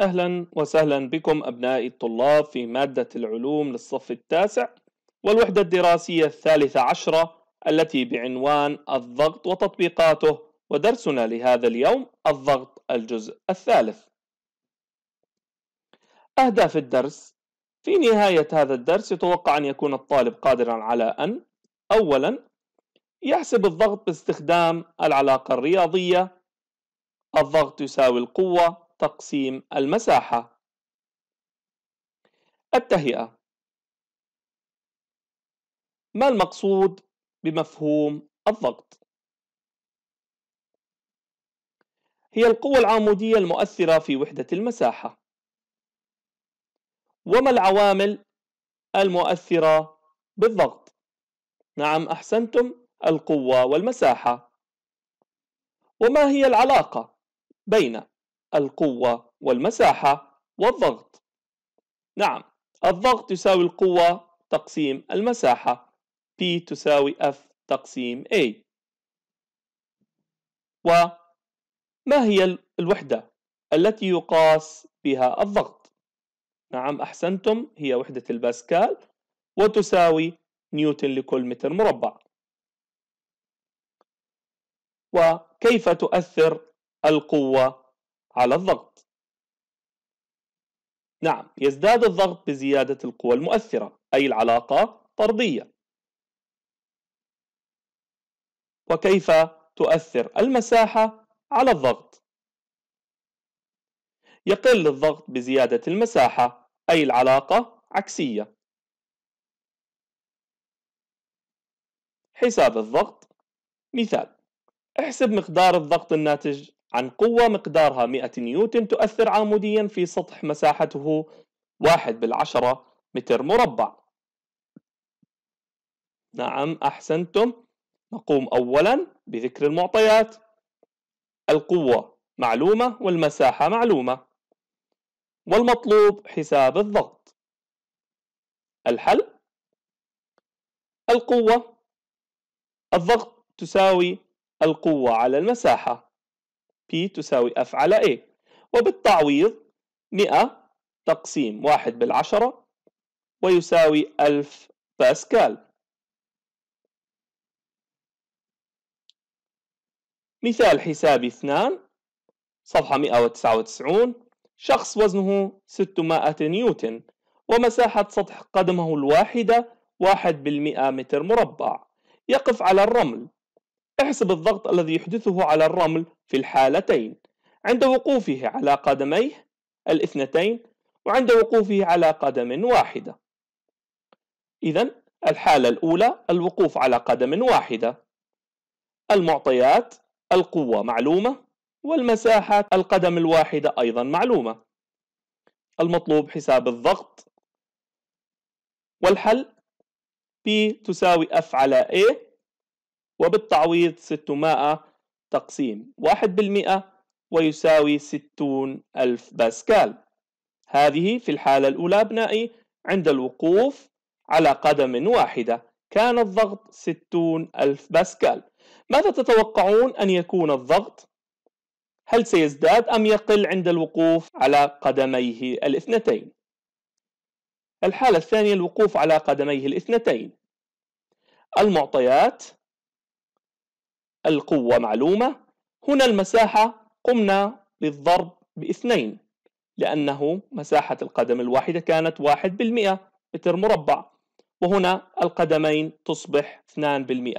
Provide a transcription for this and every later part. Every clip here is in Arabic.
أهلا وسهلا بكم أبنائي الطلاب في مادة العلوم للصف التاسع والوحدة الدراسية الثالثة عشرة التي بعنوان الضغط وتطبيقاته ودرسنا لهذا اليوم الضغط الجزء الثالث أهداف الدرس في نهاية هذا الدرس يتوقع أن يكون الطالب قادرا على أن أولا يحسب الضغط باستخدام العلاقة الرياضية الضغط يساوي القوة تقسيم المساحة التهيئة ما المقصود بمفهوم الضغط؟ هي القوة العمودية المؤثرة في وحدة المساحة وما العوامل المؤثرة بالضغط؟ نعم أحسنتم القوة والمساحة وما هي العلاقة بين القوة والمساحة والضغط نعم الضغط يساوي القوة تقسيم المساحة P تساوي F تقسيم A وما هي الوحدة التي يقاس بها الضغط؟ نعم أحسنتم هي وحدة الباسكال وتساوي نيوتن لكل متر مربع وكيف تؤثر القوة على الضغط نعم يزداد الضغط بزيادة القوى المؤثرة أي العلاقة طردية وكيف تؤثر المساحة على الضغط يقل الضغط بزيادة المساحة أي العلاقة عكسية حساب الضغط مثال احسب مقدار الضغط الناتج عن قوة مقدارها 100 نيوتن تؤثر عموديا في سطح مساحته 1 بالعشرة متر مربع نعم أحسنتم نقوم أولا بذكر المعطيات القوة معلومة والمساحة معلومة والمطلوب حساب الضغط الحل القوة الضغط تساوي القوة على المساحة P تساوي F على A وبالتعويض 100 تقسيم 1 بالعشرة ويساوي 1000 باسكال مثال حسابي 2 صفحة 199 شخص وزنه 600 نيوتن ومساحة سطح قدمه الواحدة 1% متر مربع يقف على الرمل احسب الضغط الذي يحدثه على الرمل في الحالتين عند وقوفه على قدميه الاثنتين وعند وقوفه على قدم واحدة إذا الحالة الأولى الوقوف على قدم واحدة المعطيات القوة معلومة والمساحة القدم الواحدة أيضا معلومة المطلوب حساب الضغط والحل P تساوي F على A وبالتعويض 600 تقسيم 1% ويساوي 60 ألف باسكال هذه في الحالة الأولى أبنائي عند الوقوف على قدم واحدة كان الضغط 60 ألف باسكال ماذا تتوقعون أن يكون الضغط؟ هل سيزداد أم يقل عند الوقوف على قدميه الاثنتين؟ الحالة الثانية الوقوف على قدميه الاثنتين المعطيات القوة معلومة هنا المساحة قمنا للضرب باثنين لأنه مساحة القدم الواحدة كانت واحد بالمئة متر مربع وهنا القدمين تصبح 2%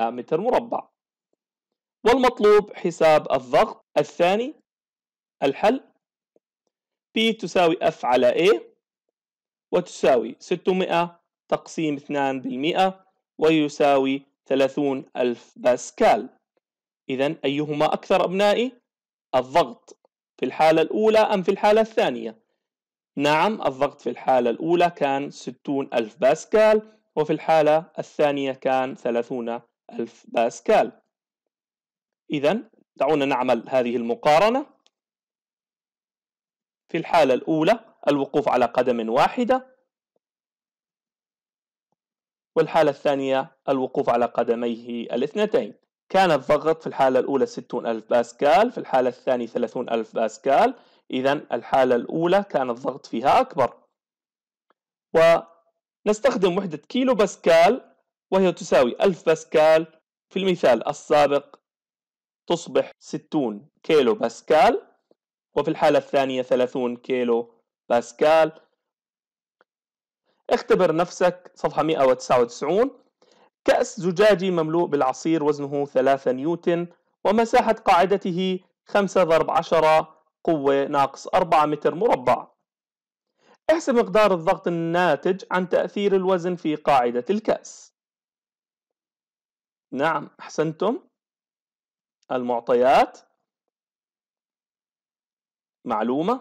متر مربع والمطلوب حساب الضغط الثاني الحل P تساوي F على A وتساوي 600 تقسيم 2% ويساوي 30 ألف باسكال إذا أيهما أكثر أبنائي؟ الضغط في الحالة الأولى أم في الحالة الثانية؟ نعم الضغط في الحالة الأولى كان 60 ألف باسكال وفي الحالة الثانية كان 30 ألف باسكال إذا دعونا نعمل هذه المقارنة في الحالة الأولى الوقوف على قدم واحدة والحالة الثانية الوقوف على قدميه الاثنتين كان الضغط في الحالة الأولى 60 ألف باسكال في الحالة الثانية 30 ألف باسكال إذا الحالة الأولى كان الضغط فيها أكبر ونستخدم وحدة كيلو باسكال وهي تساوي 1000 باسكال في المثال السابق تصبح 60 كيلو باسكال وفي الحالة الثانية 30 كيلو باسكال اختبر نفسك صفحة 199 كأس زجاجي مملوء بالعصير وزنه 3 نيوتن ومساحة قاعدته 5 ضرب 10 قوة ناقص 4 متر مربع احسب مقدار الضغط الناتج عن تأثير الوزن في قاعدة الكأس نعم أحسنتم المعطيات معلومة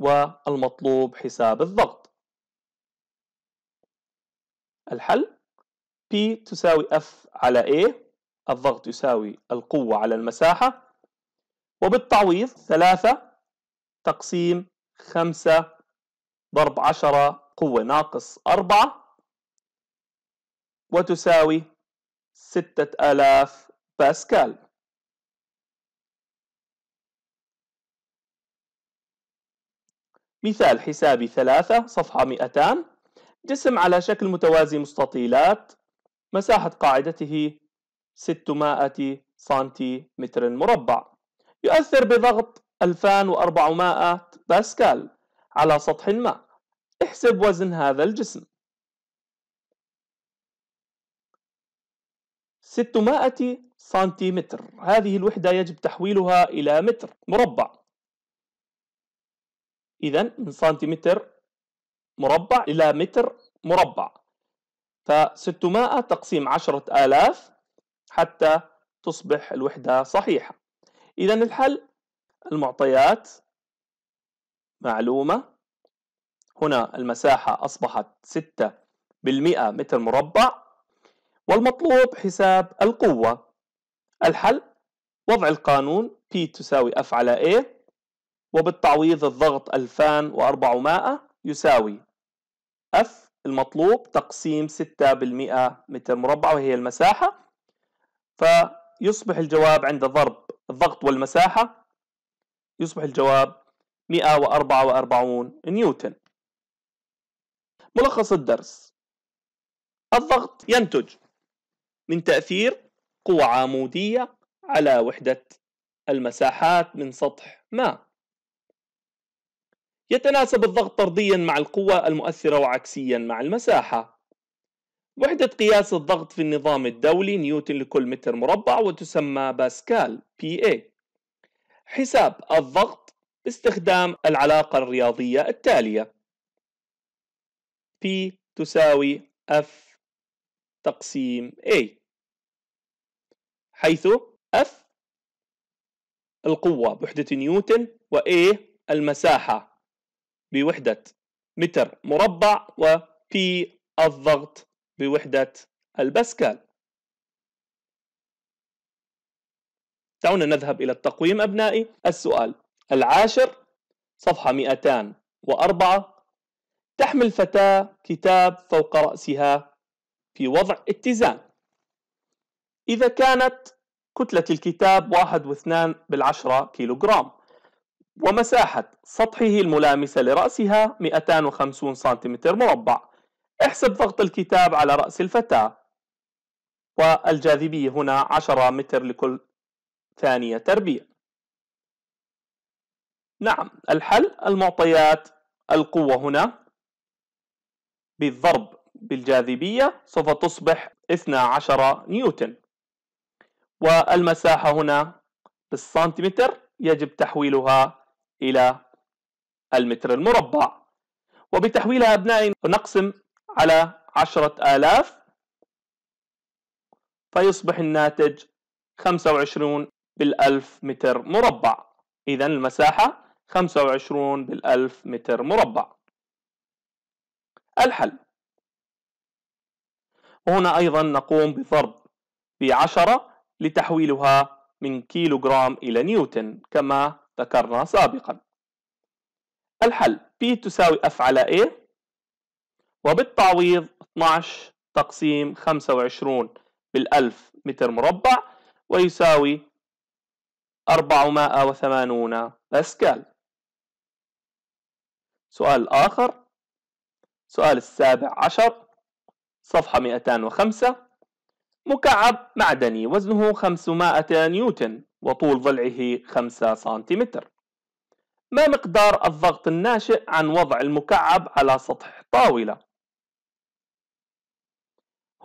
والمطلوب حساب الضغط الحل P تساوي F على A الضغط يساوي القوة على المساحة وبالتعويض 3 تقسيم 5 ضرب 10 قوة ناقص 4 وتساوي 6000 باسكال مثال حسابي ثلاثة صفحة 200 جسم على شكل متوازي مستطيلات مساحة قاعدته 600 سنتيمتر مربع يؤثر بضغط 2400 باسكال على سطح الماء احسب وزن هذا الجسم 600 سنتيمتر هذه الوحدة يجب تحويلها إلى متر مربع إذا من سنتيمتر مربع إلى متر مربع ف600 تقسيم 10000 حتى تصبح الوحدة صحيحة إذا الحل المعطيات معلومة هنا المساحة أصبحت 6 بالمئة متر مربع والمطلوب حساب القوة الحل وضع القانون P تساوي F على A وبالتعويض الضغط 2400 يساوي اف المطلوب تقسيم 6% متر مربع وهي المساحة فيصبح الجواب عند ضرب الضغط والمساحة يصبح الجواب 144 نيوتن ملخص الدرس الضغط ينتج من تأثير قوة عامودية على وحدة المساحات من سطح ما يتناسب الضغط طرديا مع القوة المؤثرة وعكسيا مع المساحة وحدة قياس الضغط في النظام الدولي نيوتن لكل متر مربع وتسمى باسكال PA حساب الضغط باستخدام العلاقة الرياضية التالية P تساوي F تقسيم A حيث F القوة بوحدة نيوتن و A المساحة بوحدة متر مربع و P الضغط بوحدة الباسكال دعونا نذهب إلى التقويم أبنائي السؤال العاشر صفحة 204 تحمل فتاة كتاب فوق رأسها في وضع اتزان إذا كانت كتلة الكتاب واحد واثنان بالعشرة كيلوغرام ومساحة سطحه الملامسة لرأسها 250 سنتيمتر مربع احسب ضغط الكتاب على رأس الفتاة والجاذبية هنا 10 متر لكل ثانية تربيع نعم الحل المعطيات القوة هنا بالضرب بالجاذبية سوف تصبح 12 نيوتن والمساحة هنا بالسنتيمتر يجب تحويلها إلى المتر المربع وبتحويلها أبنائي نقسم على عشرة آلاف فيصبح الناتج 25 بالألف متر مربع إذا المساحة 25 بالألف متر مربع الحل وهنا أيضا نقوم بضرب بعشرة لتحويلها من كيلوغرام إلى نيوتن كما ذكرنا سابقا الحل P تساوي F على A وبالتعويض 12 تقسيم 25 بالألف متر مربع ويساوي 480 باسكال سؤال آخر سؤال السابع عشر صفحة 205 مكعب معدني وزنه 500 نيوتن وطول ضلعه 5 سنتيمتر ما مقدار الضغط الناشئ عن وضع المكعب على سطح طاولة؟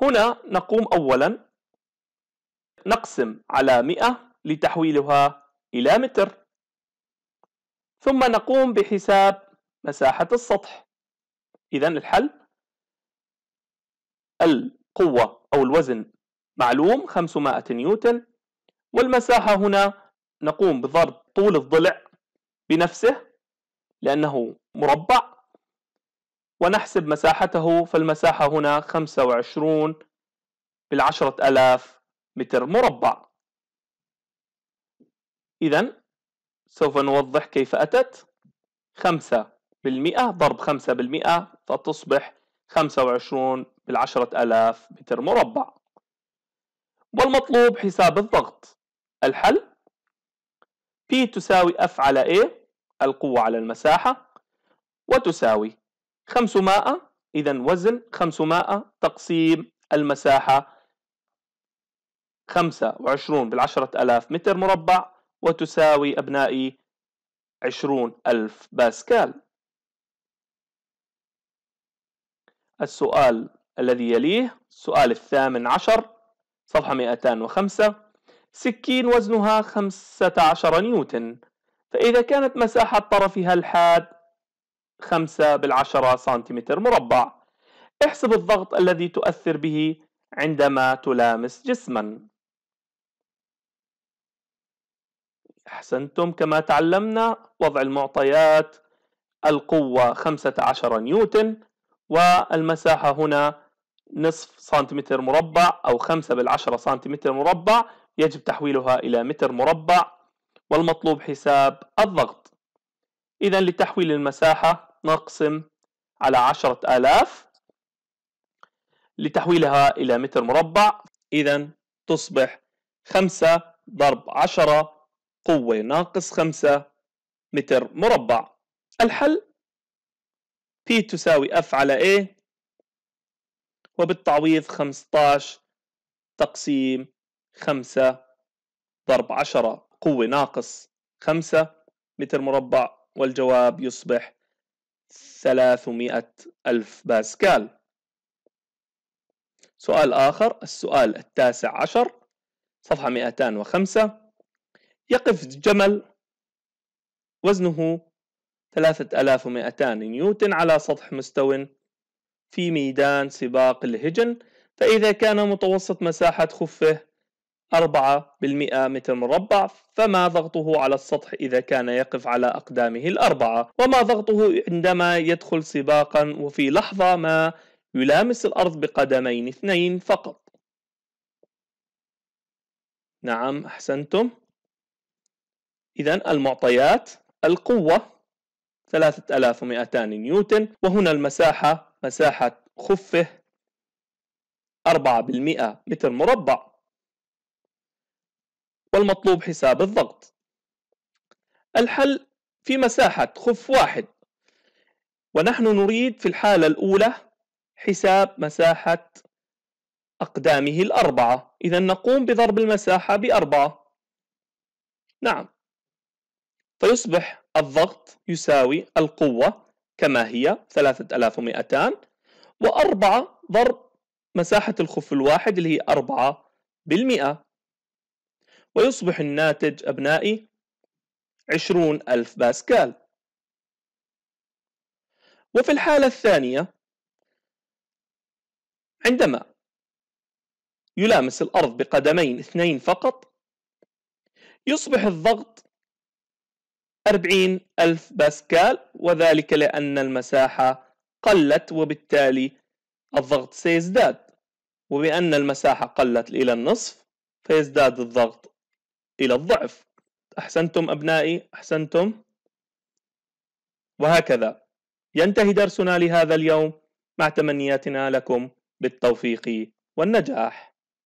هنا نقوم أولا نقسم على 100 لتحويلها إلى متر ثم نقوم بحساب مساحة السطح إذا الحل القوة أو الوزن معلوم 500 نيوتن والمساحة هنا نقوم بضرب طول الضلع بنفسه لأنه مربع ونحسب مساحته فالمساحة هنا 25 بالعشرة ألاف متر مربع إذا سوف نوضح كيف أتت 5 بالمئة ضرب 5 بالمئة فتصبح 25 بالعشرة ألاف متر مربع والمطلوب حساب الضغط الحل P تساوي F على A القوة على المساحة وتساوي 500 إذا وزن 500 تقسيم المساحة 25 بالعشرة ألاف متر مربع وتساوي أبنائي 20 ألف باسكال السؤال الذي يليه السؤال الثامن عشر صفحة 205 سكين وزنها 15 نيوتن فإذا كانت مساحة طرفها الحاد 5 بالعشرة سنتيمتر مربع احسب الضغط الذي تؤثر به عندما تلامس جسما أحسنتم كما تعلمنا وضع المعطيات القوة 15 نيوتن والمساحة هنا نصف سنتيمتر مربع أو خمسة بالعشرة سنتيمتر مربع يجب تحويلها إلى متر مربع والمطلوب حساب الضغط إذا لتحويل المساحة نقسم على عشرة آلاف لتحويلها إلى متر مربع إذا تصبح خمسة ضرب عشرة قوة ناقص خمسة متر مربع الحل P تساوي F على A وبالتعويض 15 تقسيم 5 ضرب 10 قوة ناقص 5 متر مربع والجواب يصبح 300 ألف باسكال سؤال آخر السؤال التاسع عشر صفحة 205 يقف جمل وزنه 3200 نيوتن على سطح مستو في ميدان سباق الهجن فإذا كان متوسط مساحة خفه 4% متر مربع فما ضغطه على السطح إذا كان يقف على أقدامه الأربعة وما ضغطه عندما يدخل سباقا وفي لحظة ما يلامس الأرض بقدمين اثنين فقط نعم أحسنتم إذا المعطيات القوة 3200 نيوتن وهنا المساحة مساحة خفه 4 بالمئة متر مربع والمطلوب حساب الضغط الحل في مساحة خف واحد ونحن نريد في الحالة الأولى حساب مساحة أقدامه الأربعة إذا نقوم بضرب المساحة بأربعة نعم فيصبح الضغط يساوي القوة كما هي 3200 و4 ضرب مساحة الخف الواحد اللي هي 4 بالمئة ويصبح الناتج أبنائي 20000 ألف باسكال وفي الحالة الثانية عندما يلامس الأرض بقدمين اثنين فقط يصبح الضغط 40 ألف باسكال وذلك لأن المساحة قلت وبالتالي الضغط سيزداد وبأن المساحة قلت إلى النصف فيزداد الضغط إلى الضعف أحسنتم أبنائي أحسنتم وهكذا ينتهي درسنا لهذا اليوم مع تمنياتنا لكم بالتوفيق والنجاح